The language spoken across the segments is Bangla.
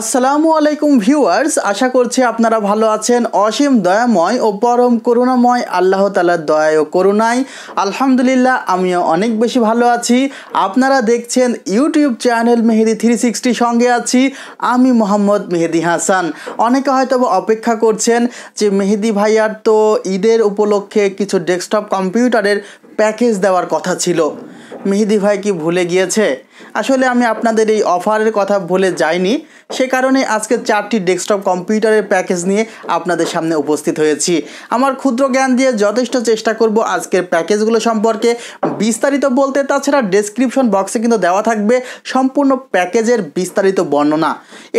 আসসালামু আলাইকুম ভিউয়ার্স আশা করছি আপনারা ভালো আছেন অসীম দয়াময় ও পরম করুণাময় আল্লাহ তালার দয়ায় ও করুণায় আলহামদুলিল্লাহ আমিও অনেক বেশি ভালো আছি আপনারা দেখছেন YouTube channel Mehedi three sixty সঙ্গে আছি আমি মোহাম্মদ মেহেদি হাসান অনেকে হয়তো অপেক্ষা করছেন যে মেহেদি ভাইয়ার তো ঈদের উপলক্ষে কিছু ডেস্কটপ কম্পিউটারের প্যাকেজ দেওয়ার কথা ছিল মেহেদি ভাই কি ভুলে গিয়েছে আসলে আমি আপনাদের এই অফারের কথা ভুলে যাইনি সে কারণে আজকে চারটি ডেস্কটপ কম্পিউটারের প্যাকেজ নিয়ে আপনাদের সামনে উপস্থিত হয়েছি আমার ক্ষুদ্র জ্ঞান দিয়ে যথেষ্ট চেষ্টা করব আজকের প্যাকেজগুলো সম্পর্কে বিস্তারিত বলতে তাছাড়া ডেসক্রিপশন বক্সে কিন্তু দেওয়া থাকবে সম্পূর্ণ প্যাকেজের বিস্তারিত বর্ণনা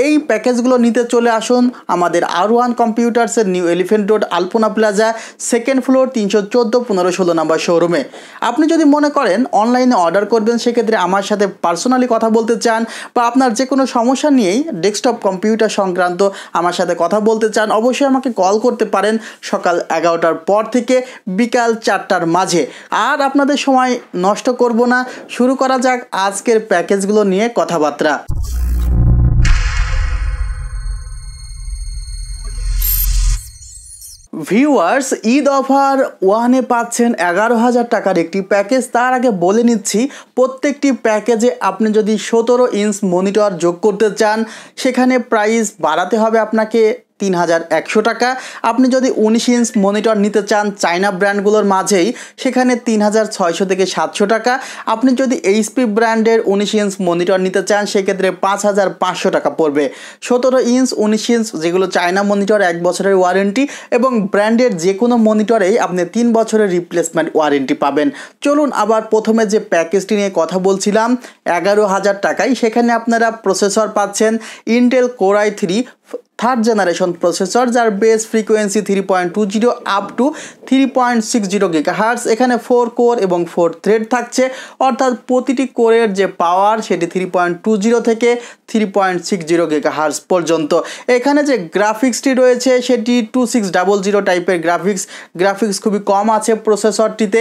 এই প্যাকেজগুলো নিতে চলে আসুন আমাদের আর ওয়ান কম্পিউটার্সের new Elephant Road Alpana plaza second floor তিনশো চোদ্দো পনেরো ষোলো নম্বর শোরুমে আপনি যদি মনে করেন অনলাইনে অর্ডার করবেন সেক্ষেত্রে আমার সাথে পার্সোনালি কথা বলতে চান বা আপনার যে কোনো সমস্যা নিয়েই ডেস্কটপ কম্পিউটার সংক্রান্ত আমার সাথে কথা বলতে চান অবশ্যই আমাকে কল করতে পারেন সকাল এগারোটার পর থেকে বিকাল চারটার মাঝে আর আপনাদের সময় নষ্ট করব না শুরু করা যাক আজকের প্যাকেজগুলো নিয়ে কথাবার্তা ভিউয়ার্স ঈদ অফার ওয়ানে পাচ্ছেন এগারো হাজার টাকার একটি প্যাকেজ তার আগে বলে নিচ্ছি প্রত্যেকটি প্যাকেজে আপনি যদি সতেরো ইঞ্চ মনিটর যোগ করতে চান সেখানে প্রাইস বাড়াতে হবে আপনাকে তিন হাজার একশো টাকা আপনি যদি উনিশ ইঞ্চ মনিটর নিতে চান চায়না ব্র্যান্ডগুলোর মাঝেই সেখানে তিন হাজার ছয়শো থেকে সাতশো টাকা আপনি যদি এইচপি ব্র্যান্ডের উনিশ ইঞ্চ মনিটর নিতে চান সেক্ষেত্রে পাঁচ হাজার পাঁচশো টাকা পড়বে সতেরো ইঞ্চ উনিশ ইঞ্চ যেগুলো চায়না মনিটর এক বছরের ওয়ারেন্টি এবং ব্র্যান্ডের যে কোনো মনিটরেই আপনি তিন বছরের রিপ্লেসমেন্ট ওয়ারেন্টি পাবেন চলুন আবার প্রথমে যে প্যাকেজটি নিয়ে কথা বলছিলাম এগারো হাজার টাকায় সেখানে আপনারা প্রসেসর পাচ্ছেন Intel core i three third generation processor যার base frequency three point two zero up to three point six zero gigahertz এখানে ফোর কোর এবং ফোর থ্রেড থাকছে অর্থাৎ প্রতিটি কোরের যে পাওয়ার সেটি থ্রি পয়েন্ট টু জিরো থেকে three point six zero gigahertz পর্যন্ত এখানে যে গ্রাফিক্সটি রয়েছে সেটি টু সিক্স ডাবল জিরো টাইপের গ্রাফিক্স গ্রাফিক্স খুবই কম আছে প্রসেসরটিতে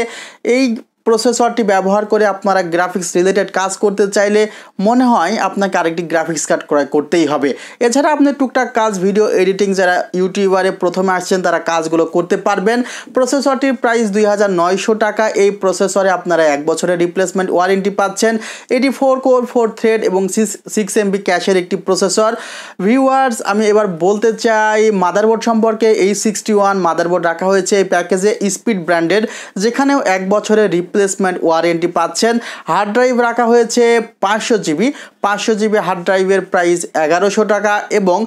এই প্রসেসরটি ব্যবহার করে আপনারা গ্রাফিক্স রিলেটেড কাজ করতে চাইলে মনে হয় আপনাকে আরেকটি গ্রাফিক্স কার্ড ক্রয় করতেই হবে এছাড়া আপনি টুকটাক কাজ ভিডিও এডিটিং যারা ইউটিউবারে প্রথমে আসছেন তারা কাজগুলো করতে পারবেন প্রসেসরটির প্রাইস দুই টাকা এই প্রসেসরে আপনারা এক বছরের রিপ্লেসমেন্ট ওয়ারেন্টি পাচ্ছেন এটি ফোর কোর ফোর থ্রেড এবং সিক্স এমবি ক্যাশের একটি প্রসেসর ভিউয়ার্স আমি এবার বলতে চাই মাদারবোর্ড সম্পর্কে এই সিক্সটি ওয়ান মাদারবোর্ড রাখা হয়েছে এই প্যাকেজে স্পিড ব্র্যান্ডেড যেখানেও এক বছরের রিপ্লেস রিপ্লেসমেন্ট ওয়ারেন্টি পাচ্ছেন হার্ড ড্রাইভ রাখা হয়েছে পাঁচশো জিবি পাঁচশো জিবি হার্ড ড্রাইভের প্রাইস এগারোশো টাকা এবং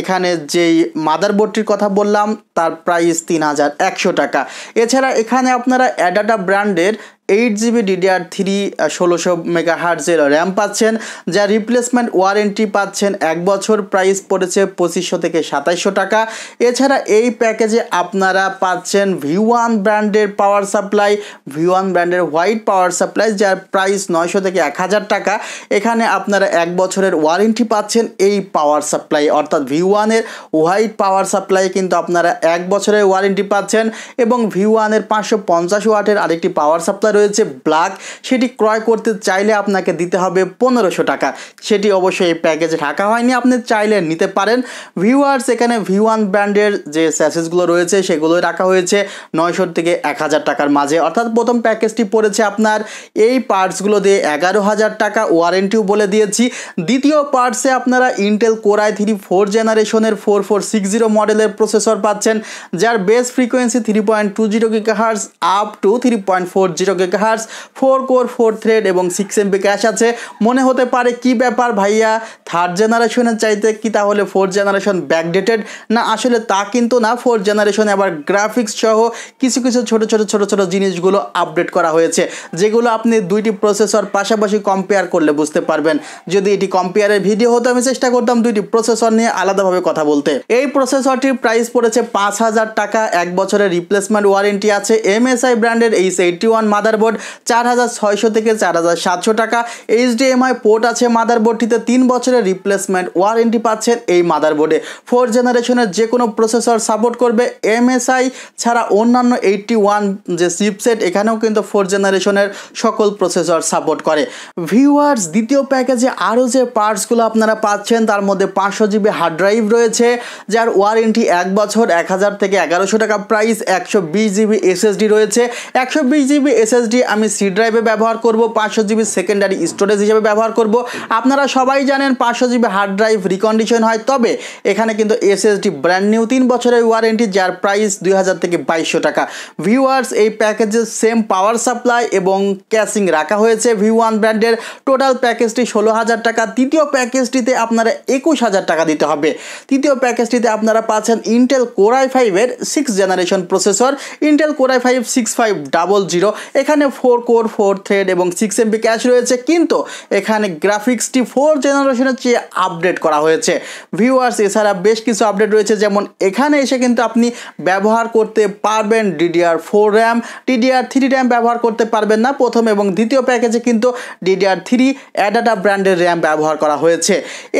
এখানে যেই মাদারবোর্ডটির কথা বললাম তার প্রাইস তিন হাজার একশো টাকা এছাড়া এখানে আপনারা অ্যাডাটা ব্র্যান্ডের এইট জিবি ডিডিআর থ্রি ষোলোশো মেগা হার্জের র্যাম পাচ্ছেন যা রিপ্লেসমেন্ট ওয়ারেন্টি পাচ্ছেন এক বছর প্রাইস পড়েছে পঁচিশশো থেকে সাতাইশশো টাকা এছাড়া এই প্যাকেজে আপনারা পাচ্ছেন ভি ওয়ান ব্র্যান্ডের পাওয়ার সাপ্লাই ভি ওয়ান ব্র্যান্ডের হোয়াইট পাওয়ার সাপ্লাই যার প্রাইস নয়শো থেকে এক হাজার টাকা এখানে আপনারা এক বছরের ওয়ারেন্টি পাচ্ছেন এই পাওয়ার সাপ্লাই অর্থাৎ ভি ওয়ানের হোয়াইট পাওয়ার সাপ্লাই কিন্তু আপনারা এক বছরের ওয়ারেন্টি পাচ্ছেন এবং ভি ওয়ানের পাঁচশো পঞ্চাশ ওয়াটের আরেকটি পাওয়ার সাপ্লাই রয়েছে ব্ল্যাক সেটি ক্রয় করতে চাইলে আপনাকে দিতে হবে পনেরোশো টাকা সেটি অবশ্যই এই প্যাকেজে ঢাকা হয়নি আপনি চাইলে নিতে পারেন ভিউয়ার্স এখানে ভি ওয়ান ব্র্যান্ডের যে স্যাসেসগুলো রয়েছে সেগুলো রাখা হয়েছে নয়শো থেকে এক হাজার টাকার মাঝে অর্থাৎ প্রথম প্যাকেজটি পড়েছে আপনার এই পার্টসগুলো দিয়ে এগারো হাজার টাকা ওয়ারেন্টিও বলে দিয়েছি দ্বিতীয় পার্টসে আপনারা ইন্টেল কোরাই থ্রি ফোর জেনারেশনের ফোর ফোর সিক্স জিরো মডেলের প্রসেসর পাচ্ছেন যার base frequency three point two zero gigahertz up to three point four zero gigahertz four core four thread এবং সিক্স এমবি ক্যাশ আছে মনে হতে পারে কি ব্যাপার ভাইয়া থার্ড জেনারেশনের চাইতে কি তাহলে ফোর জেনারেশন ব্যাকডেটেড না আসলে তা কিন্তু না ফোর জেনারেশন আবার গ্রাফিক্স সহ কিছু কিছু ছোট ছোট ছোট ছোট জিনিসগুলো আপডেট করা হয়েছে যেগুলো আপনি দুইটি প্রসেসর পাশাপাশি কম্পেয়ার করলে বুঝতে পারবেন পারবেন যদি এটি কম্পেয়ারের ভিডিও হতো আমি চেষ্টা করতাম দুইটি প্রসেসর নিয়ে আলাদাভাবে কথা বলতে এই প্রসেসরটির প্রাইস পড়েছে পাঁচ হাজার টাকা এক বছরের রিপ্লেসমেন্ট ওয়ারেন্টি আছে এমএসআই ব্র্যান্ডের এইচ এইটটি ওয়ান মাদারবোর্ড চার হাজার ছয়শো থেকে চার হাজার সাতশো টাকা এইচডিএমআই পোর্ট আছে মাদারবোর্ডটিতে তিন বছরের রিপ্লেসমেন্ট ওয়ারেন্টি পাচ্ছেন এই মাদারবোর্ডে ফোর জেনারেশনের যে কোনো প্রসেসর সাপোর্ট করবে এমএসআই ছাড়া অন্যান্য এইটটি ওয়ান যে সিপসেট এখানেও কিন্তু ফোর জেনারেশনের সকল প্রসেসর সাপোর্ট করে ভিউয়ার্স দ্বিতীয় প্যাক প্যাকেজে আরও যে পার্টসগুলো আপনারা পাচ্ছেন তার মধ্যে পাঁচশো জিবি হার্ড ড্রাইভ রয়েছে যার ওয়ারেন্টি এক বছর এক হাজার থেকে এগারোশো টাকা প্রাইস একশো বিশ জিবি এসএসডি রয়েছে একশো বিশ জিবি এসএসডি আমি সি ড্রাইভে ব্যবহার করব পাঁচশো জিবি সেকেন্ডারি স্টোরেজ হিসেবে ব্যবহার করব আপনারা সবাই জানেন পাঁচশো জিবি হার্ড ড্রাইভ রিকন্ডিশন হয় তবে এখানে কিন্তু এসএসডি ব্র্যান্ড নিউ তিন বছরের ওয়ারেন্টি যার প্রাইস দুই হাজার থেকে বাইশশো টাকা ভিউয়ার্স এই প্যাকেজের সেম পাওয়ার সাপ্লাই এবং ক্যাশিং রাখা হয়েছে ভি ওয়ান ব্র্যান্ডের টোটাল প্যাকেজটি ষোলো হাজার টাকা তৃতীয় প্যাকেজটিতে আপনারা একুশ হাজার টাকা দিতে হবে তৃতীয় প্যাকেজটিতে আপনারা পাচ্ছেন ইন্টেল কোরাই ফাইভের six generation processor Intel core i five six five double zero এখানে ফোর কোর ফোর থ্রেড এবং সিক্স এমবি ক্যাশ রয়েছে কিন্তু এখানে গ্রাফিক্সটি ফোর জেনারেশনের চেয়ে আপডেট করা হয়েছে ভিউয়ার্স এছাড়া বেশ কিছু আপডেট রয়েছে যেমন এখানে এসে কিন্তু আপনি ব্যবহার করতে পারবেন DDR four RAM DDR three RAM ব্যবহার করতে পারবেন না প্রথম এবং দ্বিতীয় প্যাকেজে কিন্তু ডিডিআর থ্রি অ্যাডাটা ব্র্যান্ডের র্যাম ব্যবহার করা হয়েছে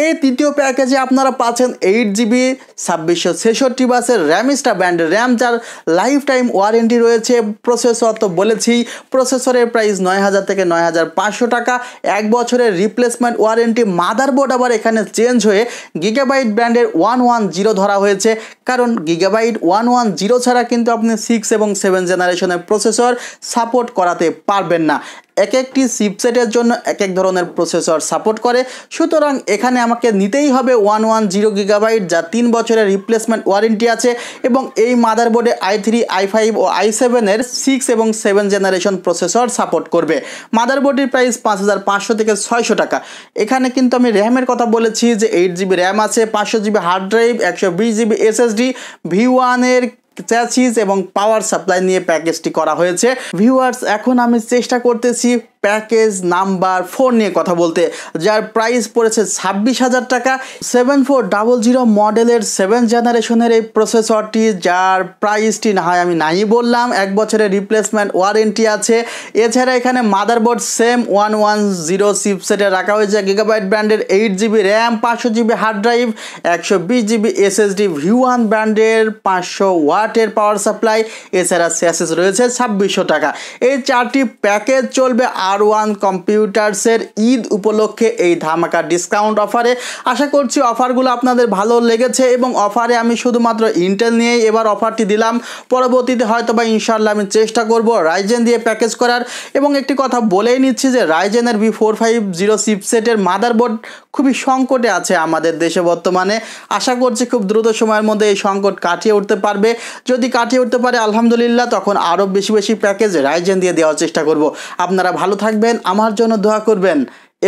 এই তৃতীয় প্যাকেজে আপনারা পাচ্ছেন এইট জিবি ছাব্বিশশো ছেষট্টি বাসের র্যামিস্টা ব্র্যান্ডের র্যাম যার লাইফ টাইম ওয়ারেন্টি রয়েছে প্রসেসর তো বলেছি প্রসেসরের প্রাইস নয় হাজার থেকে নয় হাজার পাঁচশো টাকা এক বছরের রিপ্লেসমেন্ট ওয়ারেন্টি মাদারবোর্ড আবার এখানে চেঞ্জ হয়ে গিগাবাইট ব্র্যান্ডের ওয়ান ওয়ান জিরো ধরা হয়েছে কারণ গিগাবাইট ওয়ান ওয়ান জিরো ছাড়া কিন্তু আপনি সিক্স এবং সেভেন জেনারেশনের প্রসেসর সাপোর্ট করাতে পারবেন না এক একটি চিপসেটের জন্য এক এক ধরনের প্রসেসর সাপোর্ট করে সুতরাং এখানে আমাকে নিতেই হবে ওয়ান ওয়ান জিরো গিগাবাইট যা তিন বছরের রিপ্লেসমেন্ট ওয়ারেন্টি আছে এবং এই মাদারবোর্ডে আই থ্রি আই ফাইভ ও আই সেভেনের সিক্স এবং সেভেন জেনারেশন প্রসেসর সাপোর্ট করবে মাদারবোর্ডের প্রাইস পাঁচ হাজার পাঁচশো থেকে ছয়শো টাকা এখানে কিন্তু আমি র্যামের কথা বলেছি যে এইট জিবি র্যাম আছে পাঁচশো জিবি হার্ড ড্রাইভ একশো বিশ জিবি এসএসডি ভি ওয়ানের চ্যাচিস এবং পাওয়ার সাপ্লাই নিয়ে প্যাকেজটি করা হয়েছে ভিউয়ার্স এখন আমি চেষ্টা করতেছি প্যাকেজ নাম্বার ফোর নিয়ে কথা বলতে যার প্রাইস পড়েছে ছাব্বিশ হাজার টাকা সেভেন ফোর ডাবল জিরো মডেলের সেভেন জেনারেশনের এই প্রসেসরটি যার প্রাইসটি না হয় আমি নাই বললাম এক বছরের রিপ্লেসমেন্ট ওয়ারেন্টি আছে এছাড়া এখানে motherboard same one one zero সিপসেটে রাখা হয়েছে গিগাবাইট ব্র্যান্ডের এইট জিবি র্যাম পাঁচশো জিবি হার্ড ড্রাইভ একশো বিশ জিবি এসএসডি ভি ওয়ান ব্র্যান্ডের পাঁচশো ওয়াটের পাওয়ার সাপ্লাই এছাড়া স্যাসেস রয়েছে ছাব্বিশশো টাকা এই চারটি প্যাকেজ চলবে আর ওয়ান কম্পিউটার্সের ঈদ উপলক্ষে এই ধামাকা ডিসকাউন্ট অফারে আশা করছি অফারগুলো আপনাদের ভালো লেগেছে এবং অফারে আমি শুধুমাত্র ইন্টেল নিয়েই এবার অফারটি দিলাম পরবর্তীতে হয়তো বা ইনশাল্লাহ আমি চেষ্টা করব রাইজেন দিয়ে প্যাকেজ করার এবং একটি কথা বলেই নিচ্ছি যে রাইজেনের ভি ফোর ফাইভ জিরো চিপসেটের মাদারবোর্ড খুবই সংকটে আছে আমাদের দেশে বর্তমানে আশা করছি খুব দ্রুত সময়ের মধ্যে এই সংকট কাটিয়ে উঠতে পারবে যদি কাটিয়ে উঠতে পারে আলহামদুলিল্লাহ তখন আরও বেশি বেশি প্যাকেজ রাইজেন দিয়ে দেওয়ার চেষ্টা করব আপনারা ভালো থাকবেন আমার জন্য দোয়া করবেন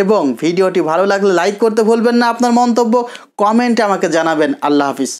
এবং ভিডিওটি ভালো লাগলে লাইক করতে ভুলবেন না আপনার মন্তব্য কমেন্টে আমাকে জানাবেন আল্লাহ হাফিজ